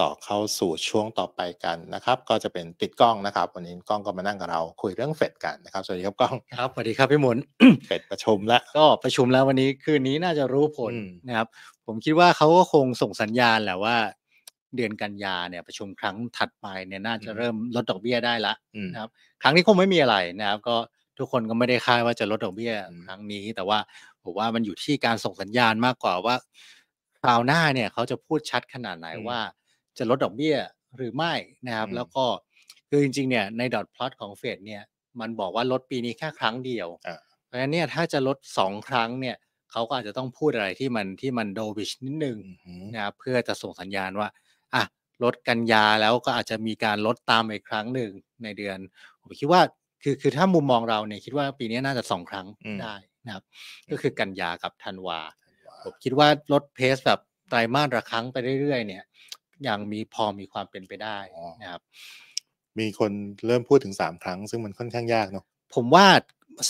ต่อเข้าสู่ช่วงต่อไปกันนะครับ ก็จะเป็นติดกล้องนะครับ วันนี้กล้องก็มานั่งกับเราคุยเรื่องเฟดกันนะครับ สวัสดีครับกล้องครับสวัสดีครับพี่หมุนเฟดประชุมแล้วก็ประชุมแล้ววันนี้คืนนี้น่าจะรู้ผลนะครับผมคิดว่าเขาก็คงส่งสัญญาณแหละว่า เดือนกันยาเนี่ยประชุมครั้งถัดไปเนี่ยน่าจะเริ่มลดดอกเบี้ยได้ละนะครับ ครั้งนี้คงไม่มีอะไรนะครับ ก็ทุกคนก็ไม่ได้คาดว่าจะลดดอกเบี้ยครั้งนี้ แต่ว่าผมว่ามันอยู่ที่การส่งสัญญาณมากกว่าว่าคราวหน้าเนี่ยเขาจะพูดชัดขนาดไหนว่าจะลดดอกเบี้ยหรือไม่นะครับแล้วก็คือจริงๆเนี่ยในดอทพลอตของเฟดเนี่ยมันบอกว่าลดปีนี้แค่ครั้งเดียวเพราะฉะนั้นเนี่ยถ้าจะลดสองครั้งเนี่ยเขาก็อาจจะต้องพูดอะไรที่มันที่มันโดบิชนิดนึงนะครับเพื่อจะส่งสัญญาณว่าอ่ะลดกันยาแล้วก็อาจจะมีการลดตามอีกครั้งหนึ่งในเดือนผมคิดว่าคือคือถ้ามุมมองเราเนี่ยคิดว่าปีนี้น่าจะสองครั้งได้นะครับก็คือกันยากับธันวาผมคิดว่าลดเพสแบบไตรมาสละครั้งไปเรื่อยๆเนี่ยยังมีพอมีความเป็นไปได้นะครับ มีคนเริ่มพูดถึงสามครั้ง ซึ่งมันค่อนข้างยากเนาะผมว่า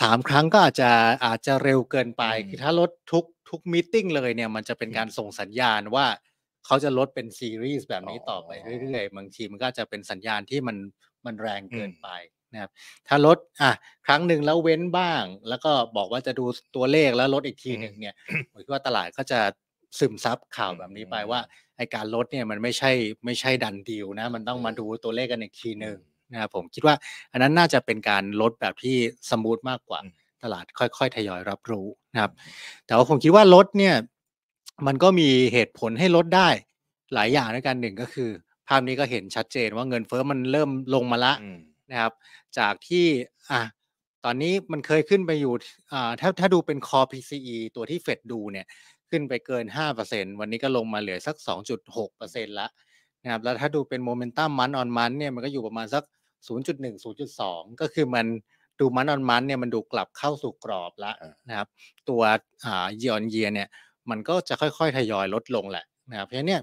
สามครั้งก็อาจจะอาจจะเร็วเกินไปคือถ้าลดทุกทุกมีติ้งเลยเนี่ย มันจะเป็นการส่งสัญญาณว่าเขาจะลดเป็นซีรีส์แบบนี้ต่อไปเรื่อยๆบางทีมันก็จะเป็นสัญญาณที่มันมันแรงเกินไปนะครับถ้าลด อ่ะครั้งหนึ่งแล้วเว้นบ้าง แล้วก็บอกว่าจะดูตัวเลขแล้วลดอีกทีหนึ่งเนี่ยผมคิดว่าตลาดก็จะซึมซับข่าวแบบนี้ไปว่าการลดเนี่ยมันไม่ใช่ไม่ใช่ดันดีวนะ มันต้องมาดูตัวเลขกันอีกทีหนึ่งนะครับ ผมคิดว่าอันนั้นน่าจะเป็นการลดแบบที่สมูทมากกว่า ตลาดค่อยๆ ทยอยรับรู้นะครับ แต่ว่าผมคิดว่าลดเนี่ย มันก็มีเหตุผลให้ลดได้หลายอย่างด้วยกันหนึ่งก็คือ ภาพนี้ก็เห็นชัดเจนว่าเงินเฟอ้อมันเริ่มลงมาละนะครับ จากที่อ่ะตอนนี้มันเคยขึ้นไปอยู่อ่าถ้าถ้าดูเป็นคอ PCE ตัวที่เฟดดูเนี่ยขึ้นไปเกิน 5%วันนี้ก็ลงมาเหลือสัก 2.6%ละนะครับแล้วถ้าดูเป็นโมเมนตัมมันออนมันเนี่ยมันก็อยู่ประมาณสัก 0.1 0.2 ก็คือมันดูมันออนมันเนี่ยมันดูกลับเข้าสู่กรอบละนะครับตัวอ่าเยอนเยียเนี่ยมันก็จะค่อย ๆ ทยอยลดลงแหละนะครับเพราะนเนี่ย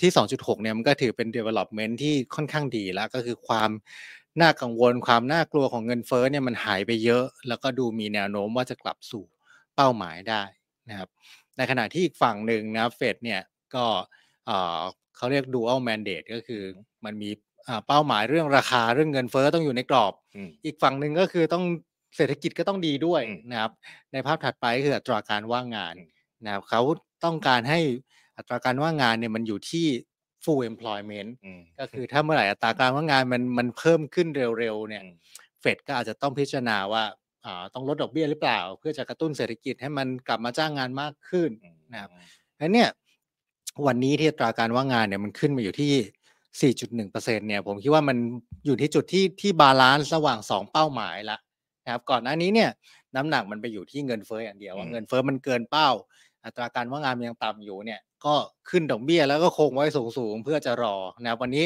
ที่ 2.6เนี่ยมันก็ถือเป็น development ที่ค่อนข้างดีแล้วก็คือความน่ากังวลความน่ากลัวของเงินเฟ้อเนี่ยมันหายไปเยอะ แล้วก็ดูมีแนวโน้มว่าจะกลับสู่เป้าหมายได้นะครับในขณะที่อีกฝั่งหนึ่งนะเฟดเนี่ย ก็เขาเรียก dual mandate ก็คือมันมีเป้าหมายเรื่องราคาเรื่องเงินเฟอ้อต้องอยู่ในกรอบ อีกฝั่งหนึ่งก็คือต้องเศรษฐกิจก็ต้องดีด้วยนะครับ ในภาพถัดไปคืออัตราการว่างงานนะครับเขาต้องการให้อัตราการว่างงานเนี่ยมันอยู่ที่ full employment ก็คือถ้าเมื่อไหร่อัตราการว่างงานมันมันเพิ่มขึ้นเร็วๆเนี่ยเฟดก็อาจจะต้องพิจารณาว่าต้องลดดอกเบี้ยหรือเปล่า เพื่อจะกระตุ้นเศรษฐกิจให้มันกลับมาจ้างงานมากขึ้นนะครับงั้นเนี่ยวันนี้ที่ตราการว่างงานเนี่ยมันขึ้นมาอยู่ที่4.1%เนี่ย ผมคิดว่ามันอยู่ที่จุดที่ที่บาลานซ์ระหว่าง2เป้าหมายละนะครับก่อนหน้านี้เนี่ย น้ำหนักมันไปอยู่ที่เงินเฟ้ออย่างเดียวเงินเฟ้อมันเกินเป้า อัตราการว่างงานมันยังต่ำอยู่เนี่ย ก็ขึ้นดอกเบี้ยแล้วก็คงไว้สูงสูงเพื่อจะรอนะครับวันนี้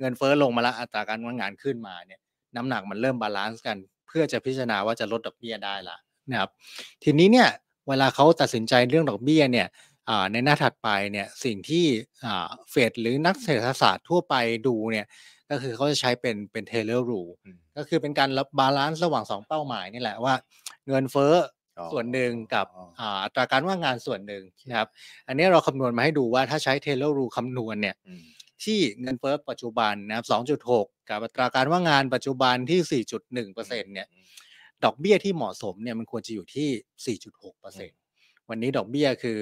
เงินเฟ้อลงมาแล้วอัตราการว่างงานขึ้นมาเนี่ยน้ำหนักมันเริ่มบาลานซ์กันเพื่อจะพิจารณาว่าจะลดดอกเบี้ยได้ละนะครับ ทีนี้เนี่ยเวลาเขาตัดสินใจเรื่องดอกเบี้ยเนี่ยในหน้าถัดไปเนี่ยสิ่งที่เฟดหรือนักเศรษฐศาสตร์ทั่วไปดูเนี่ยก็คือเขาจะใช้เป็นเป็นเทเลอร์รูก็คือเป็นการรับบาลานซ์ระหว่าง2เป้าหมายนี่แหละว่า เงินเฟ้อส่วนหนึ่งกับอัตราการว่างงานส่วนหนึ่งนะครับอันนี้เราคำนวณมาให้ดูว่าถ้าใช้เทเลอร์รูคำนวณเนี่ยที่เงินเฟ้อปัจจุบันนะครับ 2.6กับอัตราการว่างงานปัจจุบันที่ 4.1%เปอร์เซ็นตเนี่ย ดอกเบี้ยที่เหมาะสมเนี่ยมันควรจะอยู่ที่ 4.6%วันนี้ดอกเบี้ยคือ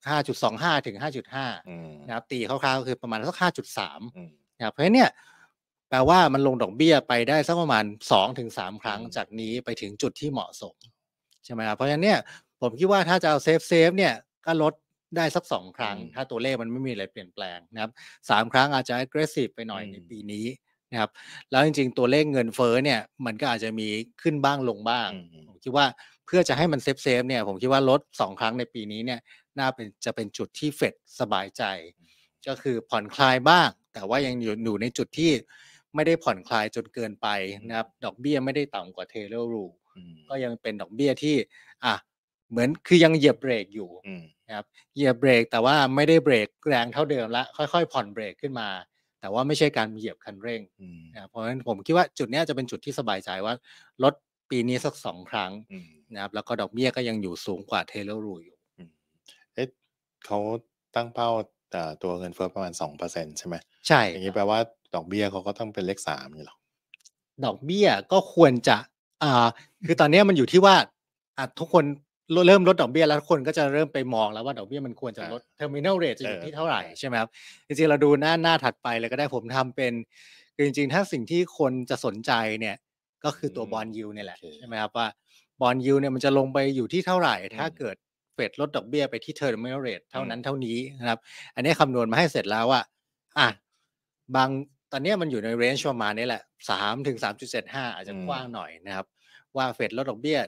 5.5.25 ถึง 5.5 นะครับ ตีคร่าวๆก็คือประมาณสัก 5.3 นะครับเพราะฉะนั้นเนี่ยแปลว่ามันลงดอกเบี้ยไปได้สักประมาณ 2-3 ครั้งจากนี้ไปถึงจุดที่เหมาะสมใช่ไหมครับ เพราะฉะนั้นเนี่ยผมคิดว่าถ้าจะเอาเซฟเซฟเนี่ยก็ลดได้สักสองครั้ง ถ้าตัวเลขมันไม่มีอะไรเปลี่ยนแปลงนะครับสามครั้งอาจจะ aggressive ไปหน่อยในปีนี้นะครับแล้วจริงๆ ตัวเลขเงินเฟ้อเนี่ยมันก็อาจจะมีขึ้นบ้างลงบ้างผมคิดว่าเพื่อจะให้มันเซฟเซฟเนี่ยผมคิดว่าลดสองครั้งในปีนี้เนี่ยน่าเป็นจะเป็นจุดที่เฟดสบายใจ ก็คือผ่อนคลายบ้าง แต่ว่ายังอยู่ในจุดที่ไม่ได้ผ่อนคลายจนเกินไปนะครับดอกเบี้ยไม่ได้ต่ำกว่าเทเลอรูก็ยังเป็นดอกเบี้ยที่อ่ะเหมือนคือยังเหยียบเบรกอยู่นะครับ เหยียบเบรกแต่ว่าไม่ได้เบรกแรงเท่าเดิมละค่อยๆผ่อนเบรกขึ้นมา แต่ว่าไม่ใช่การเหยียบคันเร่งนะเพราะฉะนั้นผมคิดว่าจุดนี้จะเป็นจุดที่สบายใจว่าลดปีนี้สักสองครั้งนะครับ แล้วก็ดอกเบี้ยก็ยังอยู่สูงกว่าเทเลรูอยู่ เอ๊ะเขาตั้งเป้าตัวเงินเฟ้อประมาณสองเปอร์เซ็นใช่ไหมใช่อย่างนี้แปลว่าดอกเบี้ยเขาก็ต้องเป็นเลขสามนี่หรอดอกเบี้ยก็ควรจะอ่าคือตอนนี้มันอยู่ที่ว่าทุกคนเริ่มลดดอกเบี้ยแล้วคนก็จะเริ่มไปมองแล้ว ว่าดอกเบี้ยมันควรจะลดเทอร์มิน l ลเรทจะอยู่ที่เท่าไหร่ใช่ไหมครับจริงๆเราดูหน้าหน้าถัดไปเลยก็ได้ผมทำเป็นคือจริงๆถ้าสิ่งที่คนจะสนใจเนี่ยก็คือตัวบอลยูเนี่ยแหละใช่ไหมครับว่าบอลยูเนี่ยมันจะลงไปอยู่ที่เท่าไหร่ ถ้าเกิดเฟดลดดอกเบี้ยไปที่เทอร์มิน l ลเรทเท่านั้นเท่านี้นะครับ อันนี้คำนวณมาให้เสร็จแล้วว่า อ่ะบางตอนนี้มันอยู่ในเรนจ์ประมาณนี้แหละสามถึงสามจุดเจ็ดห้าอาจจะกว้างหน่อยนะครับ ว่าเฟดลดดอกเบี้ย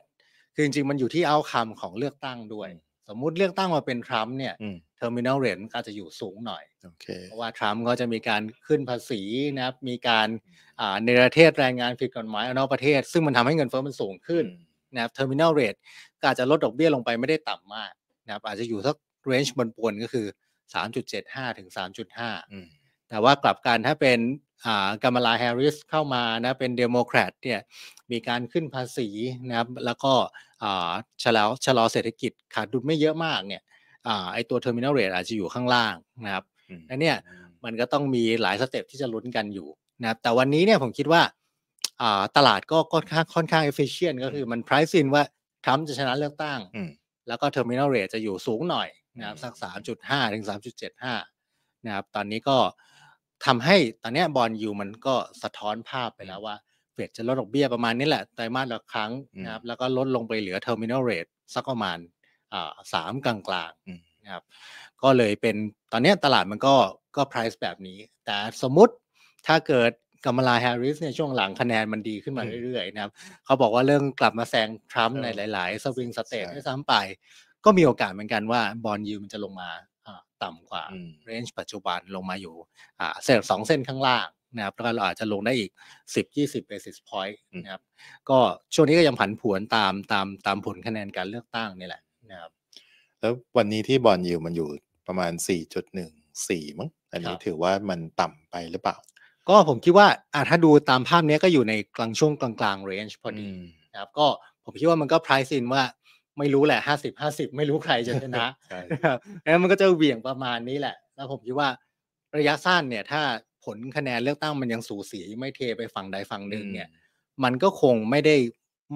คือจริงๆ มันอยู่ที่เอาคำของเลือกตั้งด้วย สมมุติเลือกตั้งมาเป็นทรัมป์เนี่ยเทอร์มินัลเรนก็จะอยู่สูงหน่อย เพราะว่าทรัมป์ก็จะมีการขึ้นภาษีนะครับมีการในประเทศแรงงานผิดกฎหมายนอกประเทศ ซึ่งมันทำให้เงินเฟ้อมันสูงขึ้นนะครับเทอร์มินัลเรทก็อาจจะลดดอกเบี้ยลงไปไม่ได้ต่ำมากนะครับอาจจะอยู่สักเรนจ์บนปวนก็คือ 3.75 ถึง 3.5แต่ว่ากลับกันถ้าเป็นกามลาแฮร์ริสเข้ามานะเป็นเดโมแครตเนี่ยมีการขึ้นภาษีนะครับแล้วก็ชะลอชะลอเศรษฐกิจขาดดุลไม่เยอะมากเนี่ยไอตัวเทอร์มินอลเรทอาจจะอยู่ข้างล่างนะครับนั่นเนี่ยมันก็ต้องมีหลายสเต็ปที่จะลุ้นกันอยู่นะครับแต่วันนี้เนี่ยผมคิดว่า ตลาดก็ค่อนข้างค่อนข้างเอฟเฟชเชนก็คือมันไพร์ซินว่าทรัมป์จะชนะเลือกตั้ง แล้วก็เทอร์มินอลเรทจะอยู่สูงหน่อยนะครับสัก 3.5 ถึง 3.75นะครับตอนนี้ก็ทำให้ตอนนี้บอลยูมันก็สะท้อนภาพไปแล้ว ว่าเฟดจะลดดอกเบี้ยประมาณนี้แหละไตรมาสละครั้งนะครับ แล้วก็ลดลงไปเหลือเทอร์มินอลเรทสักประมาณสามกลางๆนะครับก็เลยเป็นตอนนี้ตลาดมันก็ก็ไพรซ์แบบนี้ แต่สมมุติถ้าเกิดกัมลาแฮร์ริสเนี่ยช่วงหลังคะแนนมันดีขึ้นมาเรื่อย ๆ นะครับเขาบอกว่าเรื่องกลับมาแซงทรัมป์ในหลายๆ สวิงสเตทได้ซ้ำไป ก็มีโอกาสเหมือนกันว่าบอลยูมันจะลงมาต่ำกว่าเรนจ์ปัจจุบันลงมาอยู่เส้นสองเส้นข้างล่างนะครับแล้วก็เราอาจจะลงได้อีก 10-20 basis point นะครับ ก็ช่วงนี้ก็ยังผันผวนตามตามตามผลคะแนนการเลือกตั้งนี่แหละนะครับ แล้ววันนี้ที่บอลยู่มันอยู่ประมาณ 4.14 มั้งอันนี้ถือว่ามันต่ำไปหรือเปล่า ก็ผมคิดว่าถ้าดูตามภาพนี้ก็อยู่ในกลางช่วงกลางๆ range พอดีนะครับ ก็ผมคิดว่ามันก็ price in ว่าไม่รู้แหละห้าสิบห้าสิบไม่รู้ใครจะชนะแล้วมันก็จะเหวี่ยงประมาณนี้แหละ แล้วผมคิดว่าระยะสั้นเนี่ย ถ้าผลคะแนนเลือกตั้งมันยังสูสีไม่เทไปฝั่งใดฝั่งหนึ่งเนี่ย มันก็คงไม่ได้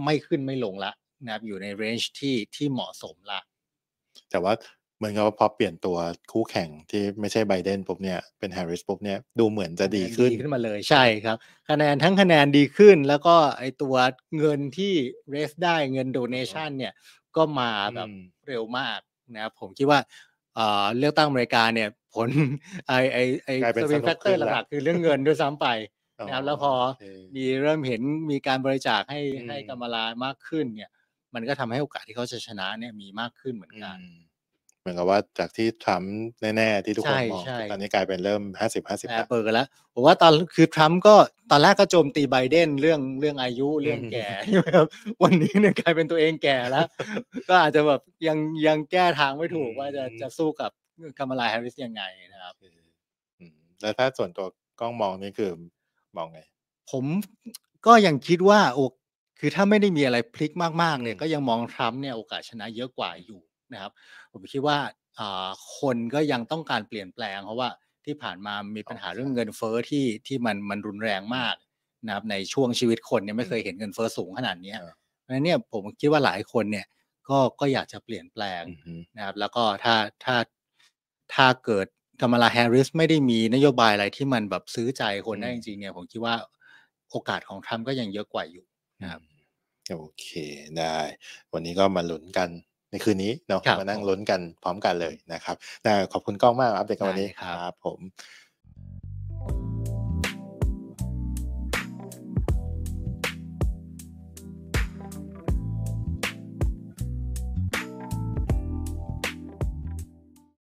ไม่ขึ้นไม่ลงละ นะครับอยู่ในเรนจ์ที่ที่เหมาะสมละ แต่ว่าเหมือนกับพอเปลี่ยนตัวคู่แข่งที่ไม่ใช่ไบเดนปุ๊บเนี่ยเป็นแฮร์ริสปุ๊บเนี่ยดูเหมือนจะดีขึ้น ดีขึ้นมาเลยใช่ครับ คะแนนทั้งคะแนนดีขึ้น แล้วก็ไอตัวเงินที่เรสได้เงินโดเนชันเนี่ยก็มาแบบเร็วมากนะครับผมคิดว่าเลือกตั้งอเมริกาเนี่ยผลไอไอไอสวิงแฟกเตอร์หลักๆคือเรื่องเงินด้วยซ้ำไปนะครับ แล้วพอมีเริ่มเห็นมีการบริจาคให้ให้กำมลามากขึ้นเนี่ย มันก็ทำให้โอกาสที่เขาจะชนะเนี่ยมีมากขึ้นเหมือนกันเหมือนกับว่าจากที่ทรัมป์แน่ๆที่ทุกคนมอง ตอนนี้กลายเป็นเริ่มห้าสิบห้าสิบเปิดแล้วผมว่าตอนคือทรัมป์ก็ตอนแรกก็โจมตีไบเดนเรื่องเรื่องอายุเรื่องแก่ใช่ไหมครับ วันนี้เนี่ยกลายเป็นตัวเองแก่แล้ว ก็อาจจะแบบยังยังแก้ทางไม่ถูกว่าจะจะสู้กับกามาลาแฮร์ริสยังไงนะครับแล้วถ้าส่วนตัวกล้องมองนี่คือมองไง ผมก็ยังคิดว่าโอคือถ้าไม่ได้มีอะไรพลิกมากๆเนี่ยก็ยังมองทรัมป์เนี่ย โอกาสชนะเยอะกว่าอยู่นะครับ ผมคิดว่าคนก็ยังต้องการเปลี่ยนแปลงเพราะว่าที่ผ่านมามีปัญหาเรื่องเงินเฟอ้อที่ที่มันมันรุนแรงมากนะครับ ในช่วงชีวิตคนเนี่ยไม่เคยเห็นเงินเฟอ้อสูงขนาดนี้เพราะฉะนั้นเนี่ยผมคิดว่าหลายคนเนี่ย ก็ก็อยากจะเปลี่ยนแปลงนะครับ แล้วก็ถ้าถ้าถ้าเกิดกัมลาแฮร์ริสไม่ได้มีนโยบายอะไรที่มันแบบซื้อใจคนได้จริง ๆเนี่ยผมคิดว่าโอกาสของทรัมป์ก็ยังเยอะกว่าอยู่นะครับโอเคได้ วันนี้ก็มาลุ้นกันในคืนนี้เนาะมานั่งลุ้นกันพร้อมกันเลยนะครับขอบคุณกล้องมาก อัปเดตกันวันนี้ครับผม